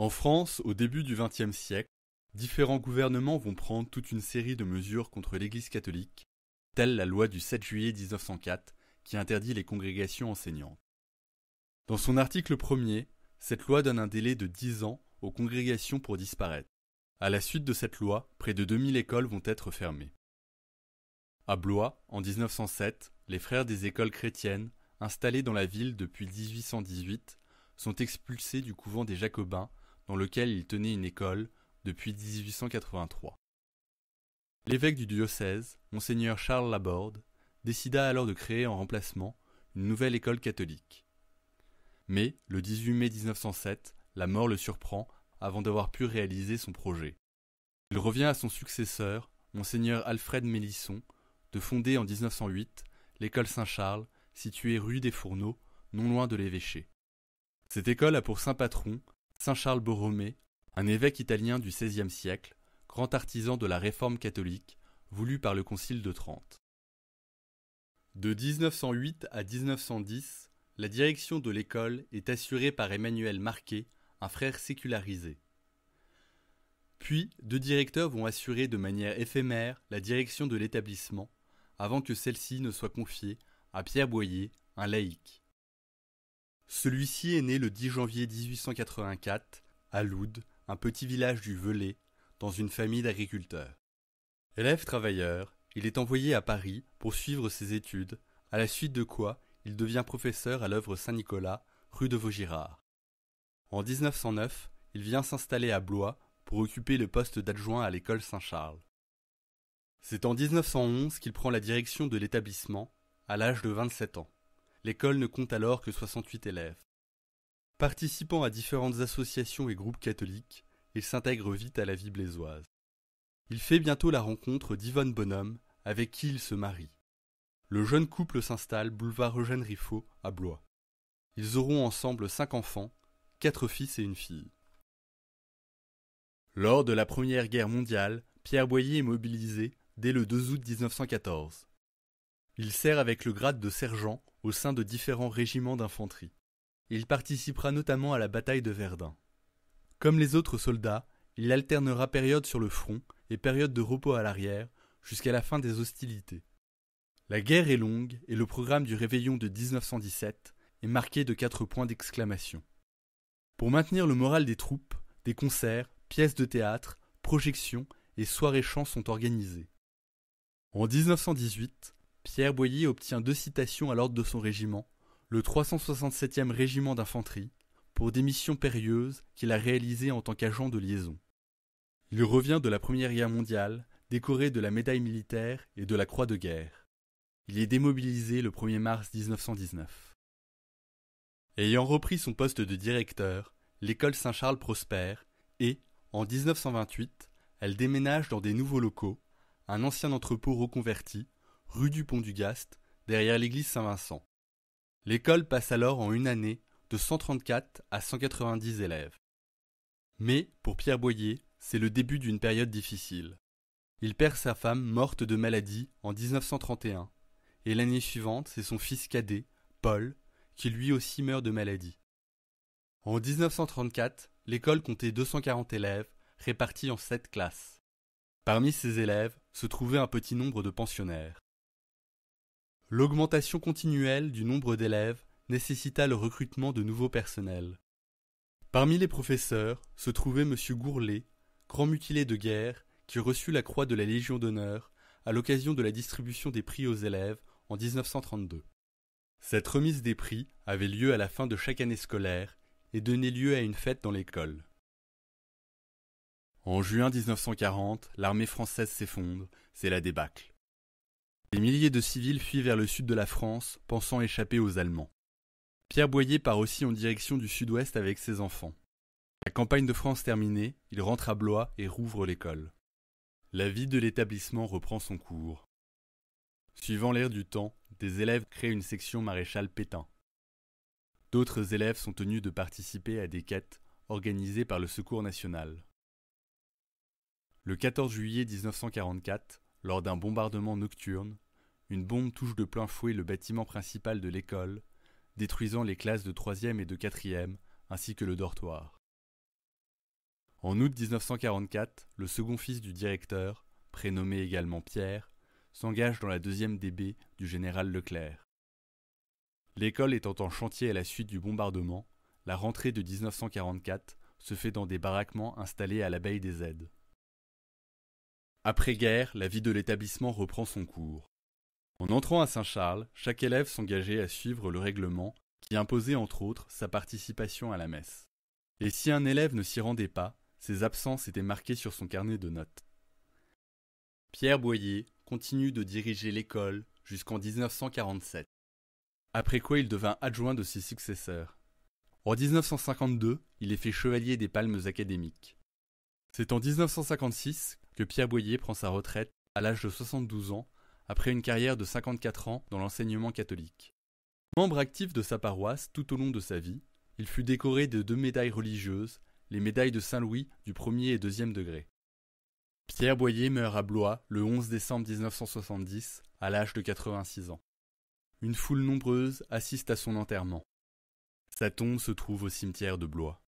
En France, au début du XXe siècle, différents gouvernements vont prendre toute une série de mesures contre l'Église catholique, telle la loi du 7 juillet 1904 qui interdit les congrégations enseignantes. Dans son article premier, cette loi donne un délai de 10 ans aux congrégations pour disparaître. À la suite de cette loi, près de 2000 écoles vont être fermées. À Blois, en 1907, les frères des écoles chrétiennes, installés dans la ville depuis 1818, sont expulsés du couvent des Jacobins dans lequel il tenait une école depuis 1883. L'évêque du diocèse, Mgr Charles Laborde, décida alors de créer en remplacement une nouvelle école catholique. Mais le 18 mai 1907, la mort le surprend avant d'avoir pu réaliser son projet. Il revient à son successeur, Mgr Alfred Mélisson, de fonder en 1908 l'école Saint-Charles, située rue des Fourneaux, non loin de l'évêché. Cette école a pour saint patron Saint Charles Borromée, un évêque italien du XVIe siècle, grand artisan de la réforme catholique voulu par le Concile de Trente. De 1908 à 1910, la direction de l'école est assurée par Emmanuel Marquet, un frère sécularisé. Puis, deux directeurs vont assurer de manière éphémère la direction de l'établissement, avant que celle-ci ne soit confiée à Pierre Boyer, un laïc. Celui-ci est né le 10 janvier 1884 à Loud, un petit village du Velay, dans une famille d'agriculteurs. Élève travailleur, il est envoyé à Paris pour suivre ses études, à la suite de quoi il devient professeur à l'œuvre Saint-Nicolas, rue de Vaugirard. En 1909, il vient s'installer à Blois pour occuper le poste d'adjoint à l'école Saint-Charles. C'est en 1911 qu'il prend la direction de l'établissement, à l'âge de 27 ans. L'école ne compte alors que 68 élèves. Participant à différentes associations et groupes catholiques, il s'intègre vite à la vie blésoise. Il fait bientôt la rencontre d'Yvonne Bonhomme, avec qui il se marie. Le jeune couple s'installe boulevard Eugène Riffaut à Blois. Ils auront ensemble cinq enfants, quatre fils et une fille. Lors de la Première Guerre mondiale, Pierre Boyer est mobilisé dès le 2 août 1914. Il sert avec le grade de sergent au sein de différents régiments d'infanterie. Il participera notamment à la bataille de Verdun. Comme les autres soldats, il alternera période sur le front et période de repos à l'arrière jusqu'à la fin des hostilités. La guerre est longue et le programme du réveillon de 1917 est marqué de quatre points d'exclamation. Pour maintenir le moral des troupes, des concerts, pièces de théâtre, projections et soirées chants sont organisés. En 1918, Pierre Boyer obtient deux citations à l'ordre de son régiment, le 367e régiment d'infanterie, pour des missions périlleuses qu'il a réalisées en tant qu'agent de liaison. Il revient de la Première Guerre mondiale, décoré de la médaille militaire et de la Croix de guerre. Il est démobilisé le 1er mars 1919. Ayant repris son poste de directeur, l'école Saint-Charles prospère et, en 1928, elle déménage dans des nouveaux locaux, un ancien entrepôt reconverti rue du Pont du Gast, derrière l'église Saint-Vincent. L'école passe alors en une année de 134 à 190 élèves. Mais, pour Pierre Boyer, c'est le début d'une période difficile. Il perd sa femme morte de maladie en 1931, et l'année suivante, c'est son fils cadet, Paul, qui lui aussi meurt de maladie. En 1934, l'école comptait 240 élèves, répartis en sept classes. Parmi ces élèves se trouvait un petit nombre de pensionnaires. L'augmentation continuelle du nombre d'élèves nécessita le recrutement de nouveaux personnels. Parmi les professeurs se trouvait M. Gourlet, grand mutilé de guerre, qui reçut la croix de la Légion d'honneur à l'occasion de la distribution des prix aux élèves en 1932. Cette remise des prix avait lieu à la fin de chaque année scolaire et donnait lieu à une fête dans l'école. En juin 1940, l'armée française s'effondre, c'est la débâcle. Des milliers de civils fuient vers le sud de la France, pensant échapper aux Allemands. Pierre Boyer part aussi en direction du sud-ouest avec ses enfants. La campagne de France terminée, il rentre à Blois et rouvre l'école. La vie de l'établissement reprend son cours. Suivant l'ère du temps, des élèves créent une section maréchal Pétain. D'autres élèves sont tenus de participer à des quêtes organisées par le Secours national. Le 14 juillet 1944, lors d'un bombardement nocturne, une bombe touche de plein fouet le bâtiment principal de l'école, détruisant les classes de 3e et de 4e, ainsi que le dortoir. En août 1944, le second fils du directeur, prénommé également Pierre, s'engage dans la deuxième DB du général Leclerc. L'école étant en chantier à la suite du bombardement, la rentrée de 1944 se fait dans des baraquements installés à l'abbaye des Aides. Après-guerre, la vie de l'établissement reprend son cours. En entrant à Saint-Charles, chaque élève s'engageait à suivre le règlement qui imposait entre autres sa participation à la messe. Et si un élève ne s'y rendait pas, ses absences étaient marquées sur son carnet de notes. Pierre Boyer continue de diriger l'école jusqu'en 1947, après quoi il devint adjoint de ses successeurs. En 1952, il est fait chevalier des palmes académiques. C'est en 1956 que Pierre Boyer prend sa retraite à l'âge de 72 ans, après une carrière de 54 ans dans l'enseignement catholique. Membre actif de sa paroisse tout au long de sa vie, il fut décoré de deux médailles religieuses, les médailles de Saint-Louis du premier et deuxième degré. Pierre Boyer meurt à Blois le 11 décembre 1970, à l'âge de 86 ans. Une foule nombreuse assiste à son enterrement. Sa tombe se trouve au cimetière de Blois.